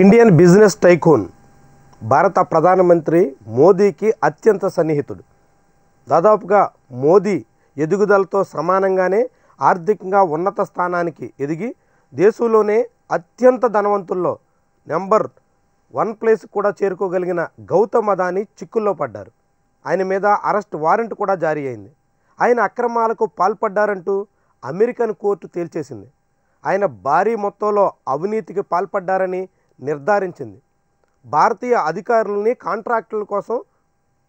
Indian business tycoon భారత ప్రధానమంత్రి మోదీకి అత్యంత సన్నిహితుడు దాదాపుగా మోదీ ఎదుగుదలతో సమానంగానే ఆర్థికంగా ఉన్నత స్థానానికి ఎదిగి దేశంలోనే అత్యంత ధనవంతుల్లో నెంబర్ వన్ ప్లేస్ కూడా చేరుకోగలిగిన గౌతమ్ అదానీ చిక్కుల్లో పడ్డారు ఆయన మీద అరెస్ట్ వారెంట్ కూడా జారీ అయింది ఆయన అక్రమాలకు పాల్పడ్డారంటూ అమెరికన్ కోర్టు తేల్చేసింది ఆయన భారీ మొత్తంలో అవినీతికి పాల్పడ్డారని నిర్ధారించింది భారతీయ అధికారులని కాంట్రాక్టుల కోసం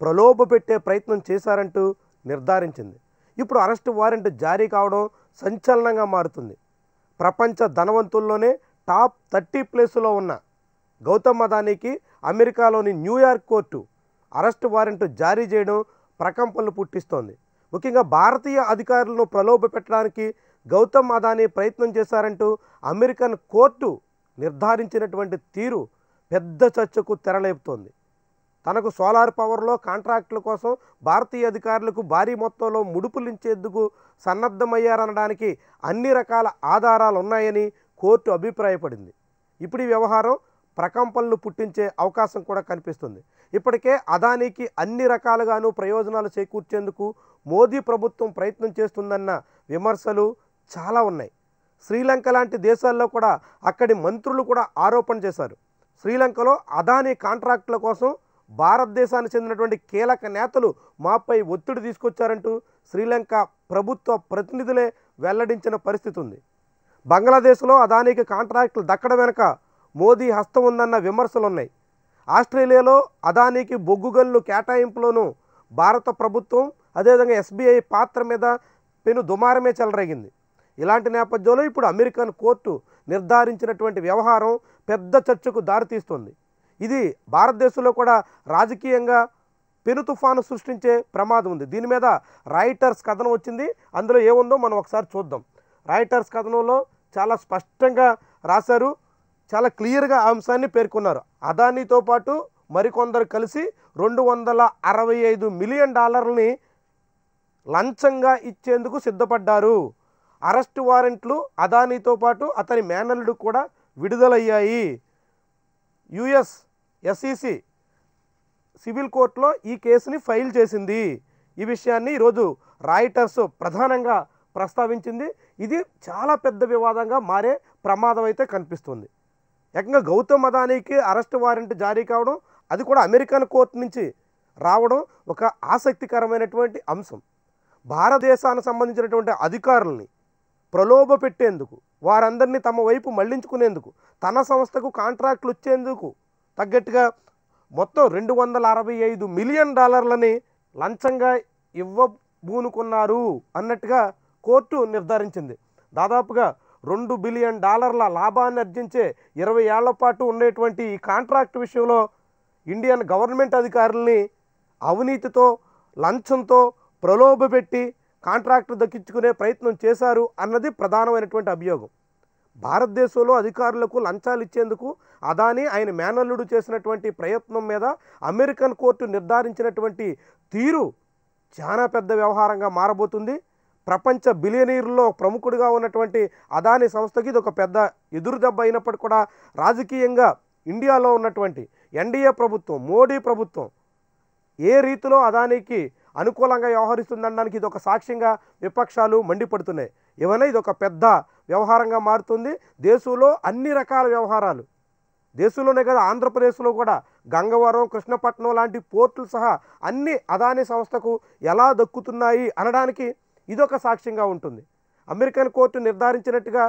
ప్రలోభపెట్టే ప్రయత్నం చేశారంటూ నిర్ధారించింది ఇప్పుడు అరెస్ట్ వారెంట్ జారీ కావడం సంచలనంగా మారుతుంది ప్రపంచ ధనవంతుల్లోనే టాప్ థర్టీ ప్లేసులో ఉన్న గౌతమ్ అదానీకి అమెరికాలోని న్యూయార్క్ కోర్టు అరెస్ట్ వారెంట్ జారీ చేయడం ప్రకంపనలు పుట్టిస్తోంది ముఖ్యంగా భారతీయ అధికారులను ప్రలోభ పెట్టడానికి గౌతమ్ అదానీ ప్రయత్నం చేశారంటూ అమెరికన్ కోర్టు నిర్ధారించినటువంటి తీరు పెద్ద చర్చకు తెరలేపుతోంది తనకు సోలార్ పవర్లో కాంట్రాక్టుల కోసం భారతీయ అధికారులకు భారీ మొత్తంలో ముడుపులించేందుకు సన్నద్ధమయ్యారనడానికి అన్ని రకాల ఆధారాలు ఉన్నాయని కోర్టు అభిప్రాయపడింది ఇప్పుడు ఈ వ్యవహారం ప్రకంపనలు పుట్టించే అవకాశం కూడా కనిపిస్తుంది ఇప్పటికే అదానికి అన్ని రకాలుగాను ప్రయోజనాలు చేకూర్చేందుకు మోదీ ప్రభుత్వం ప్రయత్నం చేస్తుందన్న విమర్శలు చాలా ఉన్నాయి శ్రీలంక లాంటి దేశాల్లో కూడా అక్కడి మంత్రులు కూడా ఆరోపణ చేశారు శ్రీలంకలో అదానీ కాంట్రాక్టుల కోసం భారతదేశానికి చెందినటువంటి కీలక నేతలు మాపై ఒత్తిడి తీసుకొచ్చారంటూ శ్రీలంక ప్రభుత్వ ప్రతినిధులే వెల్లడించిన పరిస్థితి ఉంది బంగ్లాదేశ్లో అదానీకి కాంట్రాక్టులు దక్కడం వెనుక మోదీ హస్తం ఉందన్న విమర్శలు ఉన్నాయి ఆస్ట్రేలియాలో అదానీకి బొగ్గుగల్లు కేటాయింపులోనూ భారత ప్రభుత్వం అదేవిధంగా ఎస్బీఐ పాత్ర మీద పెను దుమారమే చెలరేగింది ఇలాంటి నేపథ్యంలో ఇప్పుడు అమెరికన్ కోర్టు నిర్ధారించినటువంటి వ్యవహారం పెద్ద చర్చకు దారితీస్తుంది ఇది భారతదేశంలో కూడా రాజకీయంగా పెను తుఫాను సృష్టించే ప్రమాదం ఉంది దీని మీద రైటర్స్ కథనం వచ్చింది అందులో ఏముందో మనం ఒకసారి చూద్దాం రైటర్స్ కథనంలో చాలా స్పష్టంగా రాశారు చాలా క్లియర్గా అంశాన్ని పేర్కొన్నారు అదానీతో పాటు మరికొందరు కలిసి రెండు వందల అరవై ఐదు మిలియన్ డాలర్ని లంచంగా ఇచ్చేందుకు సిద్ధపడ్డారు అరెస్ట్ వారెంట్లు అదానీతో పాటు అతని మేనల్లుడు కూడా విడుదలయ్యాయి యుఎస్ ఎస్ఈసి సివిల్ కోర్టులో ఈ కేసుని ఫైల్ చేసింది ఈ విషయాన్ని ఈరోజు రాయిటర్స్ ప్రధానంగా ప్రస్తావించింది ఇది చాలా పెద్ద వివాదంగా మారే ప్రమాదం అయితే కనిపిస్తుంది ఏకంగా గౌతమ్ అదానీకి అరెస్ట్ వారెంట్ జారీ కావడం అది కూడా అమెరికన్ కోర్టు నుంచి రావడం ఒక ఆసక్తికరమైనటువంటి అంశం భారతదేశానికి సంబంధించినటువంటి అధికారుల్ని ప్రలోభ పెట్టేందుకు వారందరినీ తమ వైపు మళ్లించుకునేందుకు తన సంస్థకు కాంట్రాక్ట్లు ఇచ్చేందుకు తగ్గట్టుగా మొత్తం రెండు వందల అరవై ఐదు మిలియన్ డాలర్లని లంచంగా ఇవ్వబూనుకున్నారు అన్నట్టుగా కోర్టు నిర్ధారించింది దాదాపుగా రెండు బిలియన్ డాలర్ల లాభాన్ని అర్జించే ఇరవై ఏళ్ల పాటు ఉండేటువంటి ఈ కాంట్రాక్ట్ విషయంలో ఇండియన్ గవర్నమెంట్ అధికారుల్ని అవినీతితో లంచంతో ప్రలోభపెట్టి కాంట్రాక్టు దక్కించుకునే ప్రయత్నం చేశారు అన్నది ప్రధానమైనటువంటి అభియోగం భారతదేశంలో అధికారులకు లంచాలు ఇచ్చేందుకు అదాని ఆయన మేనల్లుడు చేసినటువంటి ప్రయత్నం మీద అమెరికన్ కోర్టు నిర్ధారించినటువంటి తీరు చాలా పెద్ద వ్యవహారంగా మారబోతుంది ప్రపంచ బిలియనీర్లో ప్రముఖుడిగా ఉన్నటువంటి అదాని సంస్థకి ఇది ఒక పెద్ద ఎదురు దెబ్బ అయినప్పటికీ కూడా రాజకీయంగా ఇండియాలో ఉన్నటువంటి ఎన్డీఏ ప్రభుత్వం మోడీ ప్రభుత్వం ఏ రీతిలో అదానికి అనుకూలంగా వ్యవహరిస్తుందనడానికి ఇది ఒక సాక్ష్యంగా విపక్షాలు మండిపడుతున్నాయి ఏమైనా ఇది ఒక పెద్ద వ్యవహారంగా మారుతుంది దేశంలో అన్ని రకాల వ్యవహారాలు దేశంలోనే కదా ఆంధ్రప్రదేశ్లో కూడా గంగవరం కృష్ణపట్నం లాంటి పోర్టులు సహా అన్ని అదాని సంస్థకు ఎలా దక్కుతున్నాయి అనడానికి ఇదొక సాక్ష్యంగా ఉంటుంది అమెరికన్ కోర్టు నిర్ధారించినట్టుగా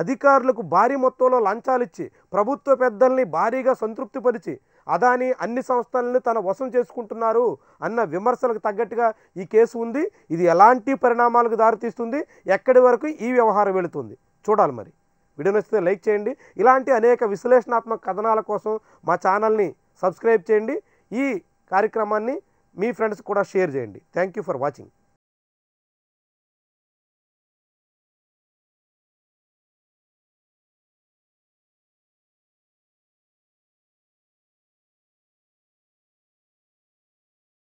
అధికారులకు భారీ మొత్తంలో లంచాలిచ్చి ప్రభుత్వ పెద్దల్ని భారీగా సంతృప్తిపరిచి అదాని అన్ని సంస్థలను తన వశం చేసుకుంటున్నారు అన్న విమర్శలకు తగ్గట్టుగా ఈ కేసు ఉంది ఇది ఎలాంటి పరిణామాలకు దారితీస్తుంది ఎక్కడి వరకు ఈ వ్యవహారం వెళుతుంది చూడాలి మరి వీడియో నచ్చితే లైక్ చేయండి ఇలాంటి అనేక విశ్లేషణాత్మక కథనాల కోసం మా ఛానల్ని సబ్స్క్రైబ్ చేయండి ఈ కార్యక్రమాన్ని మీ ఫ్రెండ్స్ కూడా షేర్ చేయండి థ్యాంక్ ఫర్ వాచింగ్